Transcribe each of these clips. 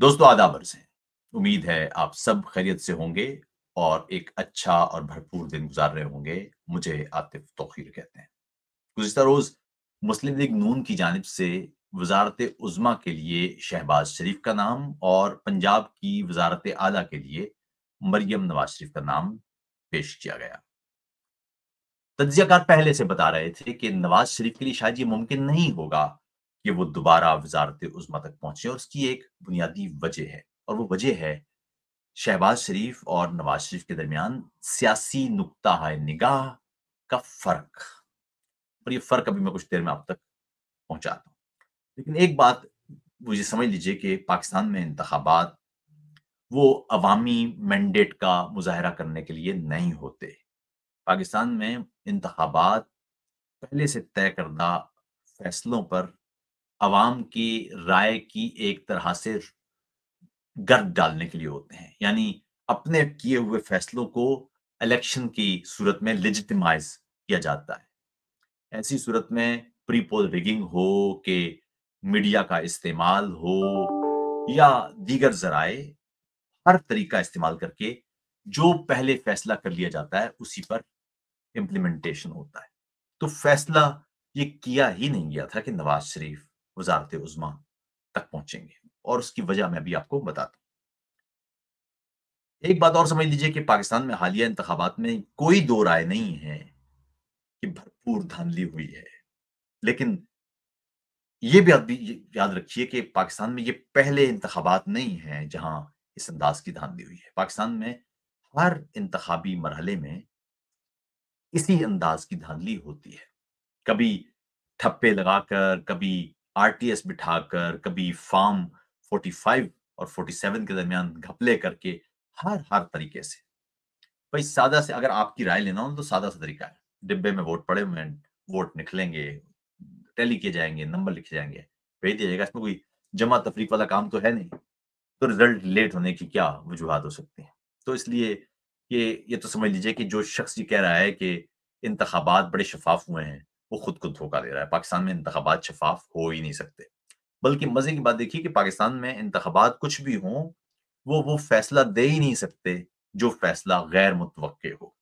दोस्तों आदाब अर्ज है उम्मीद है आप सब खैरियत से होंगे और एक अच्छा और भरपूर दिन गुजार रहे होंगे मुझे आतिफ तोखीर कहते हैं गुजशत रोज मुस्लिम लीग नून की जानब से वजारत उजमा के लिए शहबाज शरीफ का नाम और पंजाब की वजारत आला के लिए मरियम नवाज शरीफ का नाम पेश किया गया तजियाकार पहले से बता रहे थे कि नवाज शरीफ के लिए शायद ये मुमकिन नहीं होगा कि वो दोबारा वजारत उजमा तक पहुंचे और उसकी एक बुनियादी वजह है और वो वजह है शहबाज शरीफ और नवाज शरीफ के दरमियान सियासी नुकता है निगाह का फर्क और ये फर्क अभी मैं कुछ देर में आप तक पहुंचाता हूँ लेकिन एक बात मुझे समझ लीजिए कि पाकिस्तान में इंतबात वो अवामी मैंडेट का मुजाहरा करने के लिए नहीं होते पाकिस्तान में इंतबात पहले से तय करदा फैसलों पर आवाम की राय की एक तरह से गर्द डालने के लिए होते हैं यानी अपने किए हुए फैसलों को इलेक्शन की सूरत में लिजिटिमाइज किया जाता है ऐसी सूरत में प्री पोल रिगिंग हो के मीडिया का इस्तेमाल हो या दीगर जराए हर तरीका इस्तेमाल करके जो पहले फैसला कर लिया जाता है उसी पर इम्प्लीमेंटेशन होता है तो फैसला ये किया ही नहीं गया था कि नवाज शरीफ वजारत उजमा तक पहुंचेंगे और उसकी वजह मैं भी आपको बताता हूँ एक बात और समझ लीजिए कि पाकिस्तान में हालिया इंतबात में कोई दो राय नहीं है कि भरपूर धांधली हुई है लेकिन ये भी आप याद रखिए कि पाकिस्तान में ये पहले इंतबात नहीं है जहां इस अंदाज की धांधली हुई है पाकिस्तान में हर इंतबी मरहले में इसी अंदाज की धांधली होती है कभी ठप्पे लगाकर कभी आरटीएस बिठाकर कभी फार्म 45 और 47 के दरमियान घपले करके हर हर तरीके से भाई सादा से अगर आपकी राय लेना हो तो सादा सा तरीका है डिब्बे में वोट पड़े हुए वोट निकलेंगे टैली किए जाएंगे नंबर लिखे जाएंगे भेज दिया जाएगा इसमें कोई जमा तफरीक वाला काम तो है नहीं तो रिजल्ट लेट होने की क्या वजूहत हो सकती है तो इसलिए ये ये तो समझ लीजिए कि जो शख्स ये कह रहा है कि इंतबात बड़े शफाफ हुए हैं वो खुद को धोखा दे रहा है पाकिस्तान में इंतबात शफाफ हो ही नहीं सकते बल्कि मजे की बात देखिए कि पाकिस्तान में इंतबात कुछ भी हों वो वो फैसला दे ही नहीं सकते जो फैसला गैर मुतव हो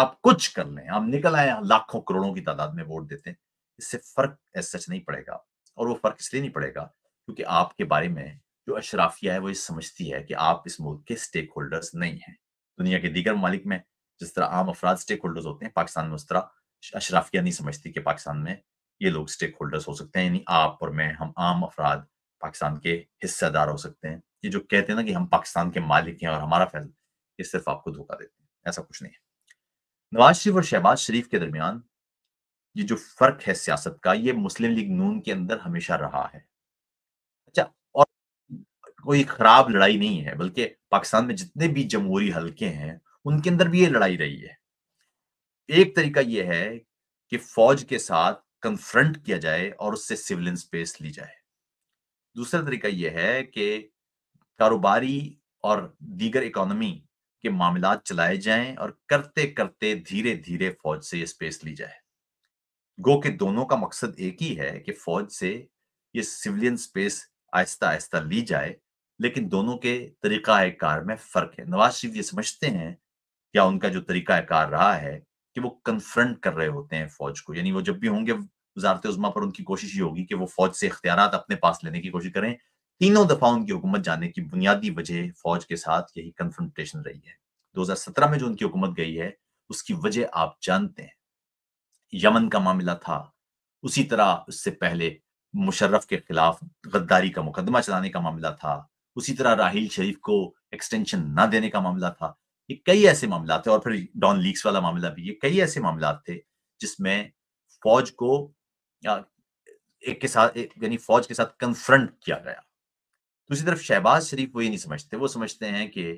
आप कुछ कर लें आप निकल आए लाखों करोड़ों की तादाद में वोट देते हैं इससे फर्क सच नहीं पड़ेगा और वो फर्क इसलिए नहीं पड़ेगा क्योंकि आपके बारे में जो अशराफिया है वो ये समझती है कि आप इस मुल्क के स्टेक होल्डर्स नहीं हैं दुनिया के दीगर ममालिक में जिस तरह आम अफराद स्टेक होल्डर्स होते हैं पाकिस्तान में उस तरह अशराफिया नहीं समझती कि पाकिस्तान में ये लोग स्टेक होल्डर्स हो सकते हैं यानी आप और मैं हम आम अफराद पाकिस्तान के हिस्सेदार हो सकते हैं ये जो कहते हैं ना कि हम पाकिस्तान के मालिक हैं और हमारा फैल ये सिर्फ आपको धोखा देते हैं ऐसा कुछ नहीं है नवाज शरीफ और शहबाज शरीफ के दरमियान ये जो फर्क है सियासत का ये मुस्लिम लीग नून के अंदर हमेशा रहा है अच्छा और कोई खराब लड़ाई नहीं है बल्कि पाकिस्तान में जितने भी जमहूरी हलके हैं उनके अंदर भी ये लड़ाई रही है एक तरीका यह है कि फौज के साथ कंफ्रंट किया जाए और उससे सिविलियन स्पेस ली जाए दूसरा तरीका यह है कि कारोबारी और दीगर इकोनॉमी के मामला चलाए जाएं और करते करते धीरे धीरे फौज से ये स्पेस ली जाए गो के दोनों का मकसद एक ही है कि फौज से ये सिविलियन स्पेस आहिस्ता आहिस्ता ली जाए लेकिन दोनों के कार में फर्क है नवाज शरीफ ये समझते हैं या उनका जो कार रहा है कि वो कन्फ्रंट कर रहे होते हैं फौज को यानी वो जब भी होंगे वजारत उजमा पर उनकी कोशिश ये होगी कि वो फौज से इख्तियार अपने पास लेने की कोशिश करें तीनों दफा उनकी हुकूमत जाने की बुनियादी वजह फौज के साथ यही कन्फ्रंटेशन रही है 2017 में जो उनकी हुकूमत गई है उसकी वजह आप जानते हैं यमन का मामला था उसी तरह उससे पहले मुशर्रफ के खिलाफ गद्दारी का मुकदमा चलाने का मामला था उसी तरह राहिल शरीफ को एक्सटेंशन ना देने का मामला था ये कई ऐसे मामला थे और फिर डॉन लीक्स वाला मामला भी ये कई ऐसे मामला थे जिसमें फौज को एक के साथ यानी फौज के साथ कन्फ्रंट किया गया दूसरी तरफ शहबाज शरीफ वो ये नहीं समझते वो समझते हैं कि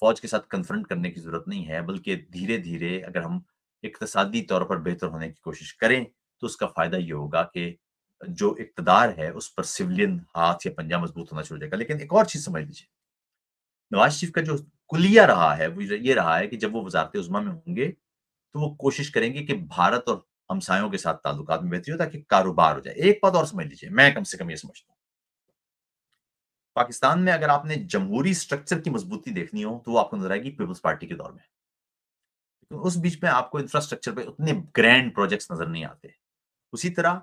फौज के साथ कन्फ्रंट करने की जरूरत नहीं है बल्कि धीरे धीरे अगर हम इकतसादी तौर पर बेहतर होने की कोशिश करें तो उसका फायदा ये होगा कि जो इकतदार है उस पर सिविलियन हाथ या पंजा मजबूत होना शुरू हो जाएगा लेकिन एक और चीज समझ लीजिए नवाज शरीफ का जो कुलिया रहा है वो ये रहा है कि जब वो वजारत उजमा में होंगे तो वो कोशिश करेंगे कि भारत और हमसायों के साथ ताल्लुक में बेहतरी हो ताकि कारोबार हो जाए एक बात और समझ लीजिए मैं कम से कम ये समझता हूँ पाकिस्तान में अगर आपने जमहूरी स्ट्रक्चर की मजबूती देखनी हो तो वो आपको नजर आएगी पीपल्स पार्टी के दौर में लेकिन उस बीच में आपको इंफ्रास्ट्रक्चर पे उतने ग्रैंड प्रोजेक्ट्स नजर नहीं आते उसी तरह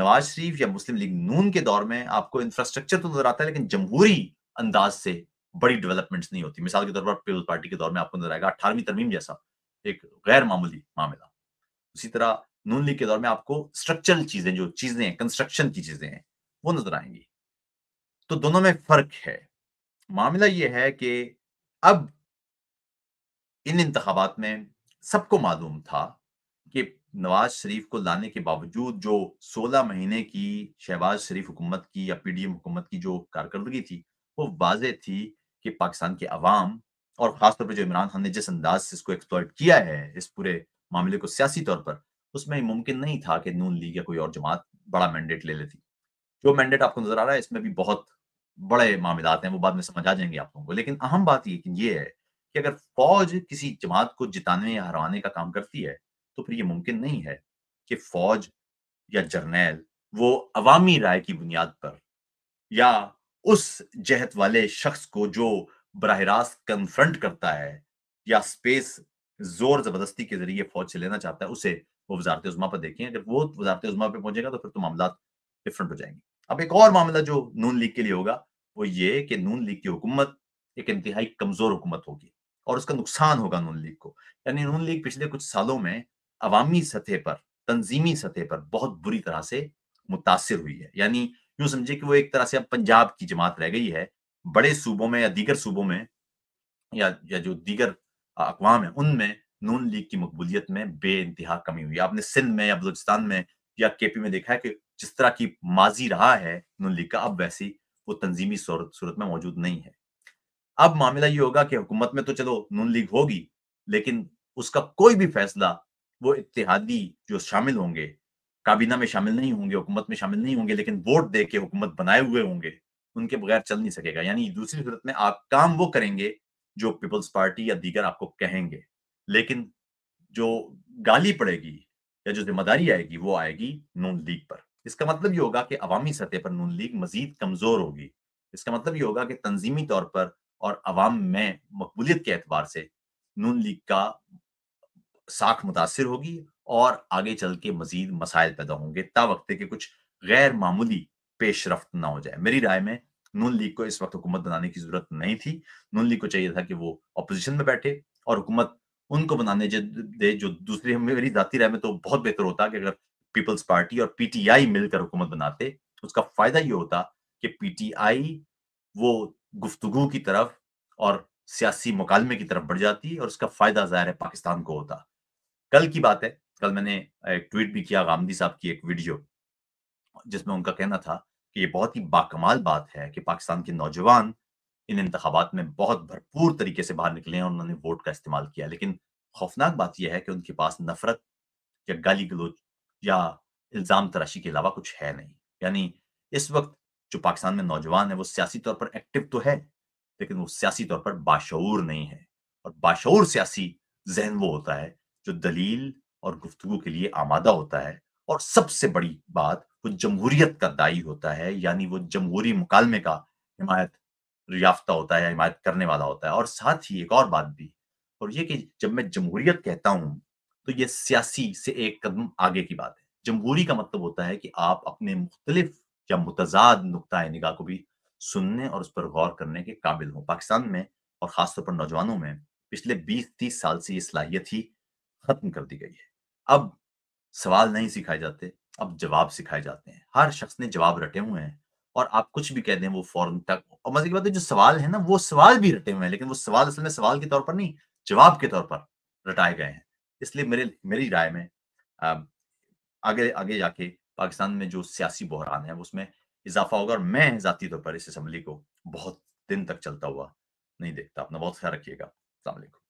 नवाज शरीफ या मुस्लिम लीग नून के दौर में आपको इंफ्रास्ट्रक्चर तो नजर आता है लेकिन जमहूरी अंदाज से बड़ी डेवलपमेंट्स नहीं होती मिसाल के तौर पर पीपल्स पार्टी के दौर में आपको नजर आएगा अठारहवीं तरमीम जैसा एक गैर मामूली मामला उसी तरह नून लीग के दौर में आपको स्ट्रक्चरल चीजें जो चीजें हैं कंस्ट्रक्शन की चीजें हैं वो नजर आएंगी तो दोनों में फर्क है मामला ये है कि अब इन इंतबात में सबको मालूम था कि नवाज शरीफ को लाने के बावजूद जो 16 महीने की शहबाज शरीफ हुकूमत की या पीडीएम हुकूमत की जो कारकर्दगी थी वो वाज थी कि पाकिस्तान की आवाम और खासतौर पर जो इमरान खान ने जिस अंदाज से इसको एक्सप्लॉयट किया है इस पूरे मामले को सियासी तौर पर उसमें मुमकिन नहीं था कि नून लीग या कोई और जमात बड़ा मैंडेट ले लेती जो मैंडेट आपको नजर आ रहा है इसमें भी बहुत बड़े मामला हैं वो बाद में समझ आ जाएंगे आप लोगों को लेकिन अहम बात ये ये है कि अगर फौज किसी जमात को जिताने या हराने का काम करती है तो फिर ये मुमकिन नहीं है कि फौज या जर्नेल वो अवामी राय की बुनियाद पर या उस जहत वाले शख्स को जो बरह रास्त कन्फ्रंट करता है या स्पेस जोर जबरदस्ती के जरिए फौज से लेना चाहता है उसे वो वजारत उजमा पर देखें अगर वो वजारत उजमा पर पहुंचेगा तो फिर तो मामला डिफरेंट हो जाएंगे अब एक और मामला जो नून लीग के लिए होगा वो ये कि नून लीग की हुकूमत एक इंतहाई कमजोर हुकूमत होगी और उसका नुकसान होगा नून लीग को यानी नून लीग पिछले कुछ सालों में अवामी सतह पर तंजीमी सतह पर बहुत बुरी तरह से मुतासर हुई है यानी यूं समझिए कि वो एक तरह से अब पंजाब की जमात रह गई है बड़े सूबों में या दीगर सूबों में या, या जो दीगर अकवाम है उनमें नून लीग की मकबूलियत में बे इंतहा कमी हुई आपने सिंध में या बलोचिस्तान में या केपी में देखा है कि जिस तरह की माजी रहा है नून लीग का अब वैसी वो तंजीमी सूरत सूरत में मौजूद नहीं है अब मामला ये होगा कि हुकूमत में तो चलो नून लीग होगी लेकिन उसका कोई भी फैसला वो इतिहादी जो शामिल होंगे काबीना में शामिल नहीं होंगे हुकूमत में शामिल नहीं होंगे लेकिन वोट दे के हुकूमत बनाए हुए होंगे उनके बगैर चल नहीं सकेगा यानी दूसरी सूरत में आप काम वो करेंगे जो पीपल्स पार्टी या दीगर आपको कहेंगे लेकिन जो गाली पड़ेगी या जो जिम्मेदारी आएगी वो आएगी नून लीग पर इसका मतलब ये होगा कि अवामी सतह पर नून लीग मजीद कमजोर होगी इसका मतलब ये होगा कि तंजीमी तौर पर और अवाम में मकबूलियत के एतबार से नून लीग का साख मुतासर होगी और आगे चल के मजीद मसाइल पैदा होंगे ता वक्त के कुछ गैर मामूली पेश रफ्त ना हो जाए मेरी राय में नून लीग को इस वक्त हुकूमत बनाने की जरूरत नहीं थी नून लीग को चाहिए था कि वो अपोजिशन में बैठे और हुकूमत उनको बनाने दे जो दूसरी मेरी जाती राय में तो बहुत बेहतर होता कि अगर पीपल्स पार्टी और पीटीआई मिलकर हुकूमत बनाते उसका फायदा ये होता कि पीटीआई वो गुफ्तगु की तरफ और सियासी मुकालमे की तरफ बढ़ जाती और उसका फायदा जाहिर है पाकिस्तान को होता कल की बात है कल मैंने एक ट्वीट भी किया गांधी साहब की एक वीडियो जिसमें उनका कहना था कि ये बहुत ही बाकमाल बात है कि पाकिस्तान के नौजवान इन इंतबात में बहुत भरपूर तरीके से बाहर निकले हैं और उन्होंने वोट का इस्तेमाल किया लेकिन खौफनाक बात यह है कि उनके पास नफरत या गाली गलोच या इल्ज़ाम तराशी के अलावा कुछ है नहीं यानी इस वक्त जो पाकिस्तान में नौजवान है वो सियासी तौर पर एक्टिव तो है लेकिन वो सियासी तौर पर बाशूर नहीं है और बाशूर सियासी जहन वो होता है जो दलील और गुफ्तु के लिए आमादा होता है और सबसे बड़ी बात वो जमहूरियत का दाई होता है यानी वो जमहूरी मुकालमे का हिमायत याफ्ता होता है हिमायत करने वाला होता है और साथ ही एक और बात भी और ये कि जब मैं जमहूरियत कहता हूँ तो ये सियासी से एक कदम आगे की बात है जमहूरी का मतलब होता है कि आप अपने मुख्तलिफ या मुतजाद नुकता निगाह को भी सुनने और उस पर गौर करने के काबिल हों पाकिस्तान में और खासतौर पर नौजवानों में पिछले 20-30 साल से ये सलाहियत ही खत्म कर दी गई है अब सवाल नहीं सिखाए जाते अब जवाब सिखाए जाते हैं हर शख्स ने जवाब रटे हुए हैं और आप कुछ भी कह दें वो फौरन तक और मजे मतलब की बात है जो सवाल है ना वो सवाल भी रटे हुए हैं लेकिन वो सवाल असल में सवाल के तौर पर नहीं जवाब के तौर पर रटाए गए हैं इसलिए मेरे मेरी राय में आगे आगे जाके पाकिस्तान में जो सियासी बहरान है उसमें इजाफा होगा और मैं जाती तौर पर इस असम्बली को बहुत दिन तक चलता हुआ नहीं देखता अपना बहुत ख्याल रखिएगा अलैक्म